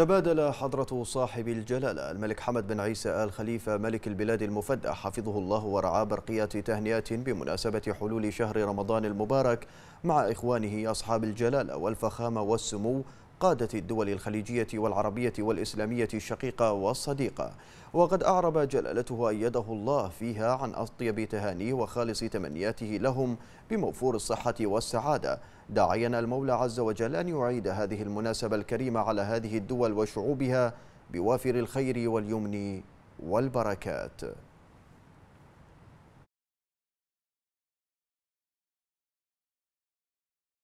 تبادل حضرة صاحب الجلالة الملك حمد بن عيسى آل خليفة ملك البلاد المفدى حفظه الله ورعاه برقية تهنئات بمناسبة حلول شهر رمضان المبارك مع إخوانه أصحاب الجلالة والفخامة والسمو قادة الدول الخليجية والعربية والإسلامية الشقيقة والصديقة وقد أعرب جلالته أيده الله فيها عن أطيب تهانيه وخالص تمنياته لهم بموفور الصحة والسعادة داعيا المولى عز وجل أن يعيد هذه المناسبة الكريمة على هذه الدول وشعوبها بوافر الخير واليمن والبركات